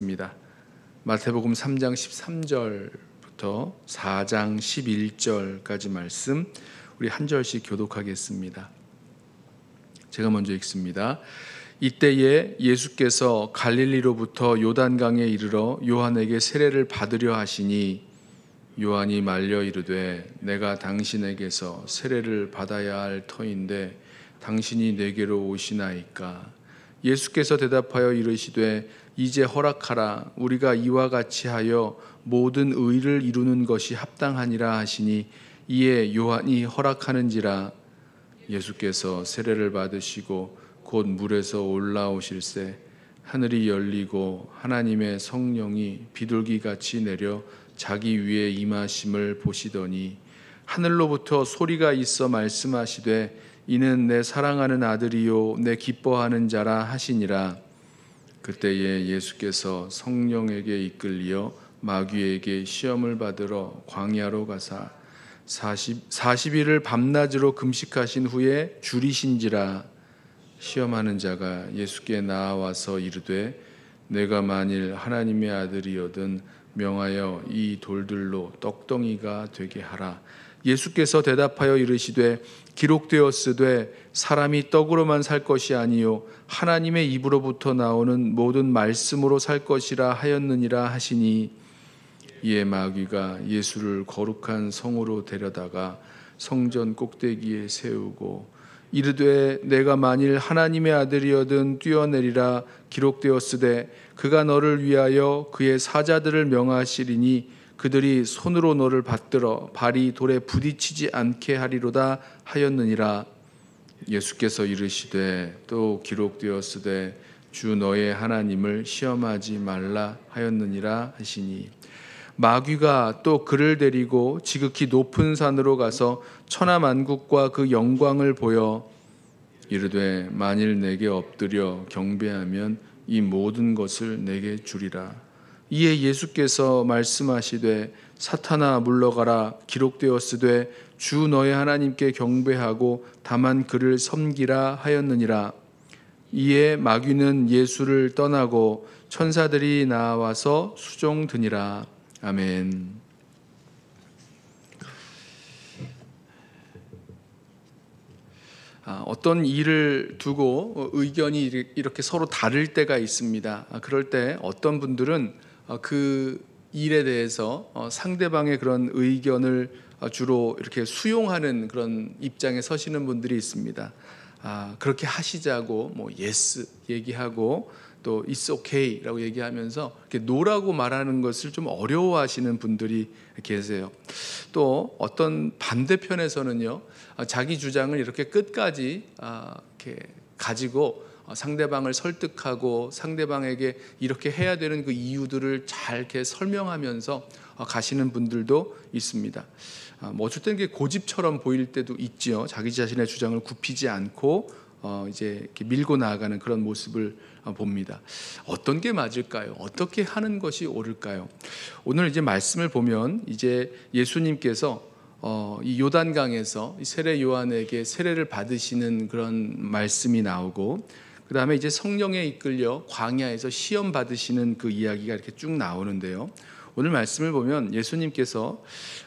입니다. 마태복음 3장 13절부터 4장 11절까지 말씀 우리 한 절씩 교독하겠습니다. 제가 먼저 읽습니다. 이때에 예수께서 갈릴리로부터 요단강에 이르러 요한에게 세례를 받으려 하시니 요한이 말려 이르되 내가 당신에게서 세례를 받아야 할 터인데 당신이 내게로 오시나이까 예수께서 대답하여 이르시되 이제 허락하라 우리가 이와 같이 하여 모든 의를 이루는 것이 합당하니라 하시니 이에 요한이 허락하는지라 예수께서 세례를 받으시고 곧 물에서 올라오실새 하늘이 열리고 하나님의 성령이 비둘기 같이 내려 자기 위에 임하심을 보시더니 하늘로부터 소리가 있어 말씀하시되 이는 내 사랑하는 아들이요 내 기뻐하는 자라 하시니라 그때에 예수께서 성령에게 이끌리어 마귀에게 시험을 받으러 광야로 가사 40, 40일을 밤낮으로 금식하신 후에 줄이신지라 시험하는 자가 예수께 나와서 이르되 내가 만일 하나님의 아들이여든 명하여 이 돌들로 떡덩이가 되게 하라 예수께서 대답하여 이르시되 기록되었으되 사람이 떡으로만 살 것이 아니요 하나님의 입으로부터 나오는 모든 말씀으로 살 것이라 하였느니라 하시니 이에 마귀가 예수를 거룩한 성으로 데려다가 성전 꼭대기에 세우고 이르되 내가 만일 하나님의 아들이어든 뛰어내리라 기록되었으되 그가 너를 위하여 그의 사자들을 명하시리니 그들이 손으로 너를 받들어 발이 돌에 부딪히지 않게 하리로다 하였느니라 예수께서 이르시되 또 기록되었으되 주 너의 하나님을 시험하지 말라 하였느니라 하시니 마귀가 또 그를 데리고 지극히 높은 산으로 가서 천하 만국과 그 영광을 보여 이르되 만일 내게 엎드려 경배하면 이 모든 것을 내게 주리라 이에 예수께서 말씀하시되 사탄아 물러가라 기록되었으되 주 너의 하나님께 경배하고 다만 그를 섬기라 하였느니라 이에 마귀는 예수를 떠나고 천사들이 나와서 수종 드니라 아멘 아, 어떤 일을 두고 의견이 이렇게 서로 다를 때가 있습니다. 아, 그럴 때 어떤 분들은 어, 그 일에 대해서 어, 상대방의 그런 의견을 어, 주로 이렇게 수용하는 그런 입장에 서시는 분들이 있습니다. 아, 그렇게 하시자고 뭐 예스 얘기하고 또 it's okay라고 얘기하면서 이렇게 노라고 말하는 것을 좀 어려워하시는 분들이 계세요. 또 어떤 반대편에서는요, 자기 주장을 이렇게 끝까지 아, 이렇게 가지고 어, 상대방을 설득하고 상대방에게 이렇게 해야 되는 그 이유들을 잘 이렇게 설명하면서 어, 가시는 분들도 있습니다. 어, 뭐 어쨌든 게 고집처럼 보일 때도 있지요. 자기 자신의 주장을 굽히지 않고 어 이제 이렇게 밀고 나아가는 그런 모습을 봅니다. 어떤 게 맞을까요? 어떻게 하는 것이 옳을까요? 오늘 이제 말씀을 보면 이제 예수님께서 어, 이 요단강에서 세례 요한에게 세례를 받으시는 그런 말씀이 나오고 그 다음에 이제 성령에 이끌려 광야에서 시험 받으시는 그 이야기가 이렇게 쭉 나오는데요. 오늘 말씀을 보면 예수님께서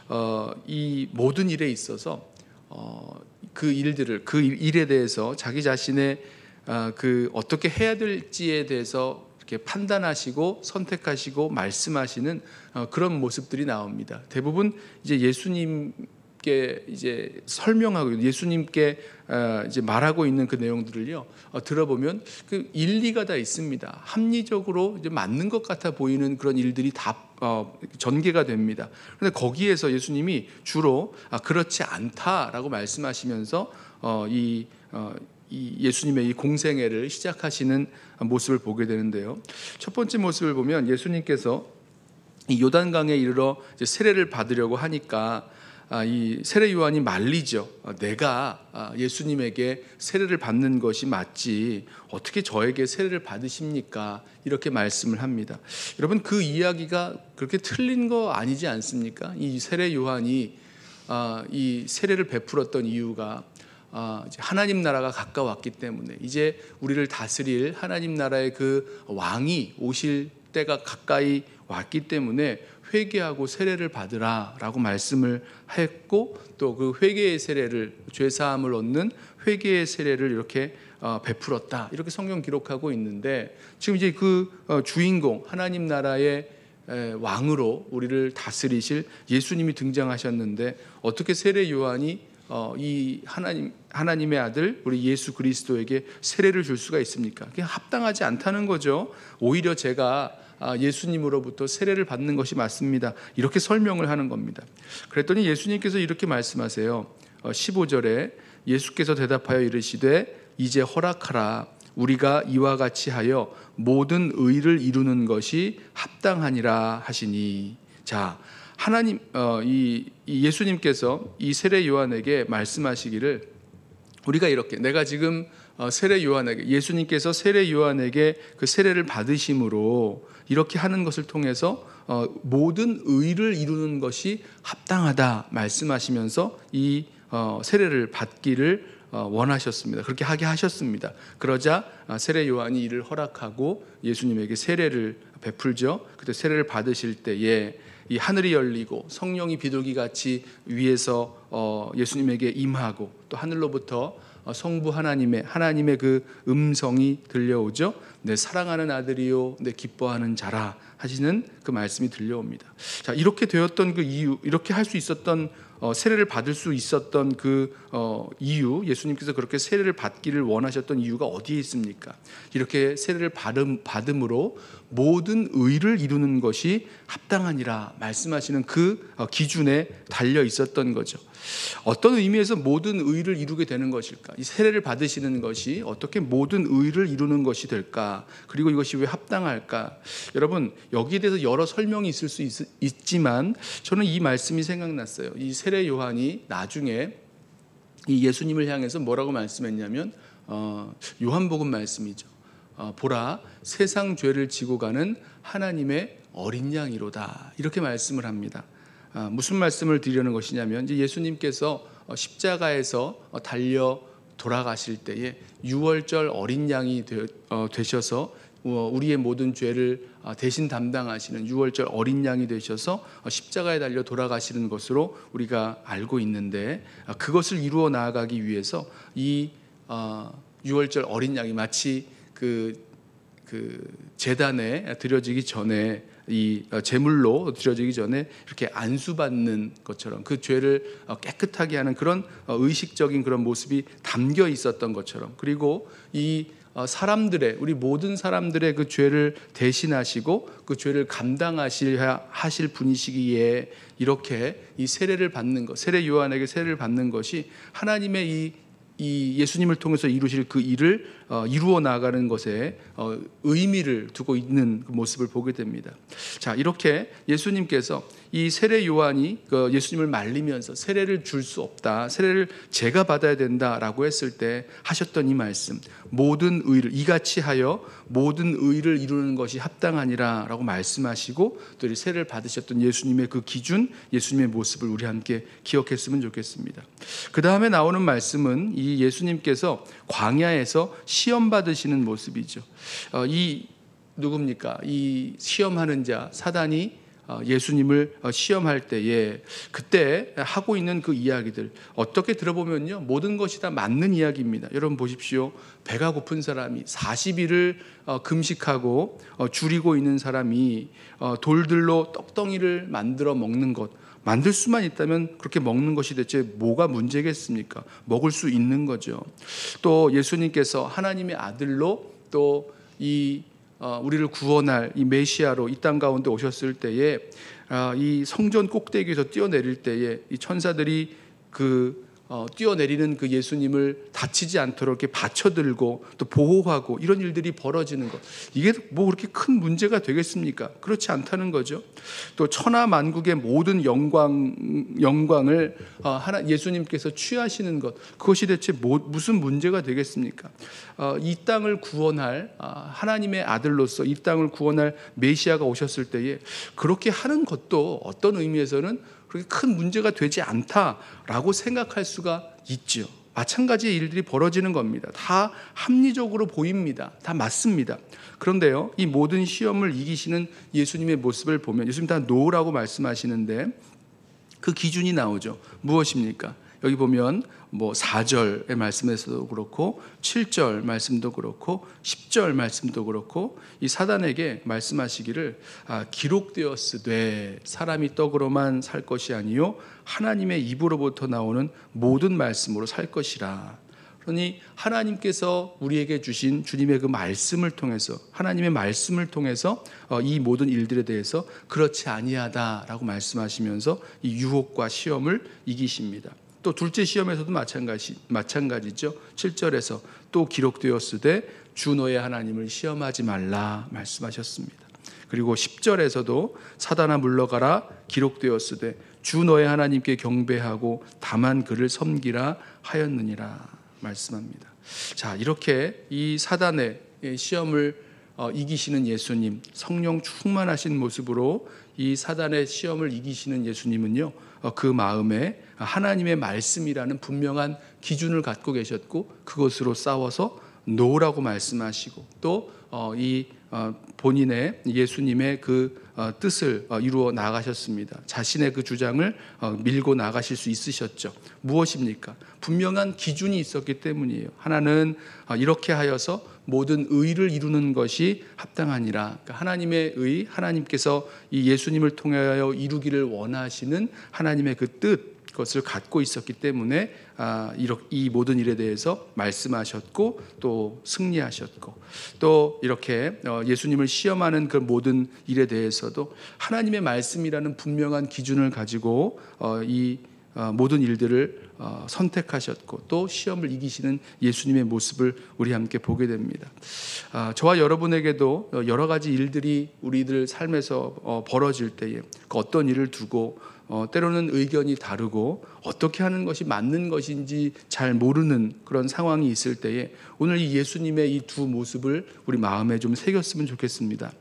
어, 이 모든 일에 있어서 어, 그 일들을 그 일에 대해서 자기 자신의 어, 그 어떻게 해야 될지에 대해서 이렇게 판단하시고 선택하시고 말씀하시는 어, 그런 모습들이 나옵니다. 대부분 이제 예수님 예수님 이제 설명하고 예수님께 어, 이제 말하고 있는 그 내용들을요 어, 들어보면 그 일리가 다 있습니다. 합리적으로 이제 맞는 것 같아 보이는 그런 일들이 다 어, 전개가 됩니다. 그런데 거기에서 예수님이 주로 아, 그렇지 않다라고 말씀하시면서 이 예수님의 이 공생애를 시작하시는 모습을 보게 되는데요. 첫 번째 모습을 보면 예수님께서 이 요단강에 이르러 세례를 받으려고 하니까 아, 이 세례 요한이 말리죠. 아, 내가 아, 예수님에게 세례를 받는 것이 맞지 어떻게 저에게 세례를 받으십니까? 이렇게 말씀을 합니다. 여러분 그 이야기가 그렇게 틀린 거 아니지 않습니까? 이 세례 요한이 이 세례를 베풀었던 이유가 하나님 나라가 가까웠기 때문에 이제 우리를 다스릴 하나님 나라의 그 왕이 오실 때가 가까이 왔기 때문에 회개하고 세례를 받으라라고 말씀을 했고 또 그 회개의 세례를 죄 사함을 얻는 회개의 세례를 이렇게 어, 베풀었다 이렇게 성경 기록하고 있는데 지금 이제 그 어, 주인공 하나님 나라의 왕으로 우리를 다스리실 예수님이 등장하셨는데 어떻게 세례 요한이 어, 이 하나님 하나님의 아들 우리 예수 그리스도에게 세례를 줄 수가 있습니까? 그게 합당하지 않다는 거죠. 오히려 제가 아, 예수님으로부터 세례를 받는 것이 맞습니다. 이렇게 설명을 하는 겁니다. 그랬더니 예수님께서 이렇게 말씀하세요. 15절에 어, 예수께서 대답하여 이르시되 이제 허락하라 우리가 이와 같이 하여 모든 의를 이루는 것이 합당하니라 하시니 자 하나님 어, 이, 예수님께서 이 세례 요한에게 말씀하시기를 우리가 이렇게 내가 지금 어, 세례 요한에게 예수님께서 세례 요한에게 그 세례를 받으심으로 이렇게 하는 것을 통해서 어, 모든 의를 이루는 것이 합당하다 말씀하시면서 이 어, 세례를 받기를 원하셨습니다. 그렇게 하게 하셨습니다. 그러자 세례 요한이 이를 허락하고 예수님에게 세례를 베풀죠. 그때 세례를 받으실 때에 이 하늘이 열리고 성령이 비둘기 같이 위에서 예수님에게 임하고 또 하늘로부터 어, 성부 하나님의 하나님의 그 음성이 들려오죠. 내 네, 사랑하는 아들이요, 내 네, 기뻐하는 자라 하시는 그 말씀이 들려옵니다. 자 이렇게 되었던 그 이유, 이렇게 할 수 있었던 어, 세례를 받을 수 있었던 그 어, 이유, 예수님께서 그렇게 세례를 받기를 원하셨던 이유가 어디에 있습니까? 이렇게 세례를 받음, 받음으로 모든 의를 이루는 것이 합당하니라 말씀하시는 그 어, 기준에 달려 있었던 거죠. 어떤 의미에서 모든 의를 이루게 되는 것일까? 이 세례를 받으시는 것이 어떻게 모든 의를 이루는 것이 될까? 그리고 이것이 왜 합당할까? 여러분 여기에 대해서 여러 설명이 있을 수 있, 지만 저는 이 말씀이 생각났어요. 이 세례 세례 요한이 나중에 이 예수님을 향해서 뭐라고 말씀했냐면 어, 요한복음 말씀이죠. 어, 보라 세상 죄를 지고 가는 하나님의 어린 양이로다 이렇게 말씀을 합니다. 아, 무슨 말씀을 드리려는 것이냐면 이제 예수님께서 어, 십자가에서 어, 달려 돌아가실 때에 유월절 어린 양이 되, 어, 되셔서 어, 우리의 모든 죄를 아, 대신 담당하시는 유월절 어린 양이 되셔서 어, 십자가에 달려 돌아가시는 것으로 우리가 알고 있는데 아, 그것을 이루어 나아가기 위해서 이유월절 아, 어린 양이 마치 그, 그 재단에 드려지기 전에 이 어, 제물로 드려지기 전에 이렇게 안수받는 것처럼 그 죄를 깨끗하게 하는 그런 의식적인 그런 모습이 담겨 있었던 것처럼 그리고 이 어, 사람들의 우리 모든 사람들의 그 죄를 대신하시고 그 죄를 감당하실 하실 분이시기에 이렇게 이 세례를 받는 것 세례 요한에게 세례를 받는 것이 하나님의 이, 이 예수님을 통해서 이루실 그 일을 어, 이루어 나가는 것에 어, 의미를 두고 있는 그 모습을 보게 됩니다. 자 이렇게 예수님께서 이 세례 요한이 그 예수님을 말리면서 세례를 줄 수 없다, 세례를 제가 받아야 된다라고 했을 때 하셨던 이 말씀. 모든 의를 이같이 하여 모든 의를 이루는 것이 합당하니라라고 말씀하시고 또 이 세를 받으셨던 예수님의 그 기준, 예수님의 모습을 우리 함께 기억했으면 좋겠습니다. 그 다음에 나오는 말씀은 이 예수님께서 광야에서 시험 받으시는 모습이죠. 어, 이 누굽니까? 이 시험하는 자 사단이 어, 예수님을 어, 시험할 때에 그때 하고 있는 그 이야기들 어떻게 들어보면요 모든 것이 다 맞는 이야기입니다. 여러분 보십시오. 배가 고픈 사람이 40일을 어, 금식하고 줄이고 있는 사람이 돌들로 떡덩이를 만들어 먹는 것 만들 수만 있다면 그렇게 먹는 것이 대체 뭐가 문제겠습니까? 먹을 수 있는 거죠. 또 예수님께서 하나님의 아들로 또이 어, 우리를 구원할 이 메시아로 이 땅 가운데 오셨을 때에 아, 이 성전 꼭대기에서 뛰어내릴 때에 이 천사들이 그 어, 뛰어내리는 그 예수님을 다치지 않도록 이렇게 받쳐들고 또 보호하고 이런 일들이 벌어지는 것. 이게 뭐 그렇게 큰 문제가 되겠습니까? 그렇지 않다는 거죠. 또 천하 만국의 모든 영광, 영광을 어, 하나, 예수님께서 취하시는 것. 그것이 대체 뭐, 무슨 문제가 되겠습니까? 어, 이 땅을 구원할 아, 하나님의 아들로서 이 땅을 구원할 메시아가 오셨을 때에 그렇게 하는 것도 어떤 의미에서는 그렇게 큰 문제가 되지 않다라고 생각할 수가 있죠. 마찬가지의 일들이 벌어지는 겁니다. 다 합리적으로 보입니다. 다 맞습니다. 그런데요, 이 모든 시험을 이기시는 예수님의 모습을 보면 예수님 다 노라고 말씀하시는데 그 기준이 나오죠. 무엇입니까? 여기 보면 뭐 4절의 말씀에서도 그렇고 7절 말씀도 그렇고 10절 말씀도 그렇고 이 사단에게 말씀하시기를 아, 기록되었으되 사람이 떡으로만 살 것이 아니요 하나님의 입으로부터 나오는 모든 말씀으로 살 것이라 그러니 하나님께서 우리에게 주신 주님의 그 말씀을 통해서 하나님의 말씀을 통해서 어, 이 모든 일들에 대해서 그렇지 아니하다라고 말씀하시면서 이 유혹과 시험을 이기십니다. 또 둘째 시험에서도 마찬가지, 마찬가지죠. 7절에서 또 기록되었으되 주 너의 하나님을 시험하지 말라 말씀하셨습니다. 그리고 10절에서도 사단아 물러가라 기록되었으되 주 너의 하나님께 경배하고 다만 그를 섬기라 하였느니라 말씀합니다. 자, 이렇게 이 사단의 시험을 어, 이기시는 예수님, 성령 충만하신 모습으로 이 사단의 시험을 이기시는 예수님은요, 어, 그 마음에 하나님의 말씀이라는 분명한 기준을 갖고 계셨고 그것으로 싸워서 노라고 말씀하시고 또이 어, 어, 본인의 예수님의 그 어, 뜻을 어, 이루어 나가셨습니다. 자신의 그 주장을 밀고 나가실 수 있으셨죠. 무엇입니까? 분명한 기준이 있었기 때문이에요. 하나는 이렇게 하여서 모든 의를 이루는 것이 합당하니라. 그러니까 하나님의 의, 하나님께서 이 예수님을 통하여 이루기를 원하시는 하나님의 그 뜻, 것을 갖고 있었기 때문에 아, 이 모든 일에 대해서 말씀하셨고 또 승리하셨고 또 이렇게 어, 예수님을 시험하는 그 모든 일에 대해서도 하나님의 말씀이라는 분명한 기준을 가지고 어, 이 어, 모든 일들을 어, 선택하셨고 또 시험을 이기시는 예수님의 모습을 우리 함께 보게 됩니다. 아, 저와 여러분에게도 여러 가지 일들이 우리들 삶에서 어, 벌어질 때에 그 어떤 일을 두고 때로는 의견이 다르고 어떻게 하는 것이 맞는 것인지 잘 모르는 그런 상황이 있을 때에 오늘 이 예수님의 이 두 모습을 우리 마음에 좀 새겼으면 좋겠습니다.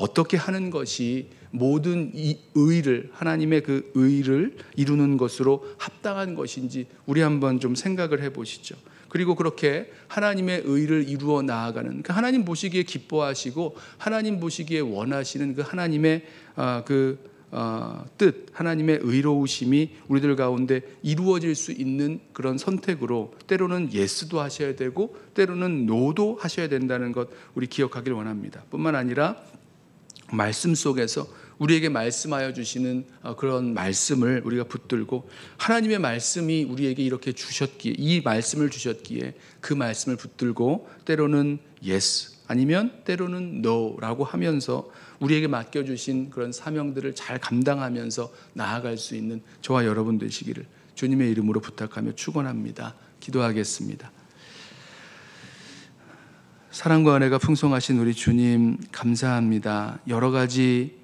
어떻게 하는 것이 모든 이 의를 하나님의 그 의를 이루는 것으로 합당한 것인지 우리 한번 좀 생각을 해 보시죠. 그리고 그렇게 하나님의 의를 이루어 나아가는 그 하나님 보시기에 기뻐하시고 하나님 보시기에 원하시는 그 하나님의 어, 그 어, 뜻, 하나님의 의로우심이 우리들 가운데 이루어질 수 있는 그런 선택으로 때로는 예스도 하셔야 되고 때로는 노도 하셔야 된다는 것 우리 기억하길 원합니다. 뿐만 아니라 말씀 속에서 우리에게 말씀하여 주시는 어, 그런 말씀을 우리가 붙들고 하나님의 말씀이 우리에게 이렇게 주셨기에 이 말씀을 주셨기에 그 말씀을 붙들고 때로는 yes 아니면 때로는 no라고 하면서 우리에게 맡겨 주신 그런 사명들을 잘 감당하면서 나아갈 수 있는 저와 여러분 되시기를 주님의 이름으로 부탁하며 축원합니다. 기도하겠습니다. 사랑과 은혜가 풍성하신 우리 주님 감사합니다. 여러 가지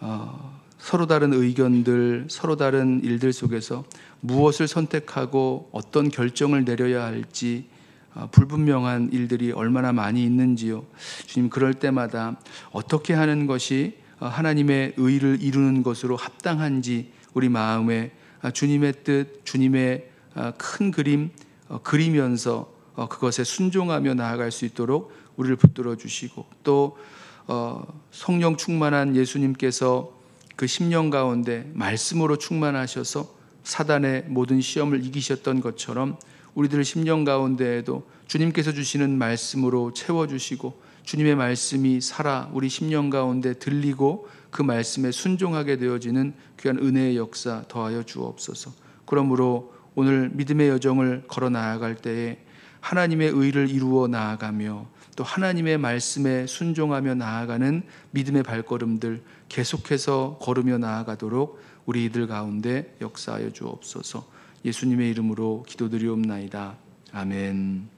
어, 서로 다른 의견들, 서로 다른 일들 속에서 무엇을 선택하고 어떤 결정을 내려야 할지 어, 불분명한 일들이 얼마나 많이 있는지요. 주님 그럴 때마다 어떻게 하는 것이 어, 하나님의 의를 이루는 것으로 합당한지 우리 마음에 아, 주님의 뜻, 주님의 아, 큰 그림 어, 그리면서 어, 그것에 순종하며 나아갈 수 있도록 우리를 붙들어 주시고 또 어, 성령 충만한 예수님께서 그 10년 가운데 말씀으로 충만하셔서 사단의 모든 시험을 이기셨던 것처럼 우리들 10년 가운데에도 주님께서 주시는 말씀으로 채워주시고 주님의 말씀이 살아 우리 10년 가운데 들리고 그 말씀에 순종하게 되어지는 귀한 은혜의 역사 더하여 주옵소서. 그러므로 오늘 믿음의 여정을 걸어 나아갈 때에 하나님의 의를 이루어 나아가며 또 하나님의 말씀에 순종하며 나아가는 믿음의 발걸음들 계속해서 걸으며 나아가도록 우리 이들 가운데 역사하여 주옵소서. 예수님의 이름으로 기도드리옵나이다. 아멘.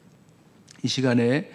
이 시간에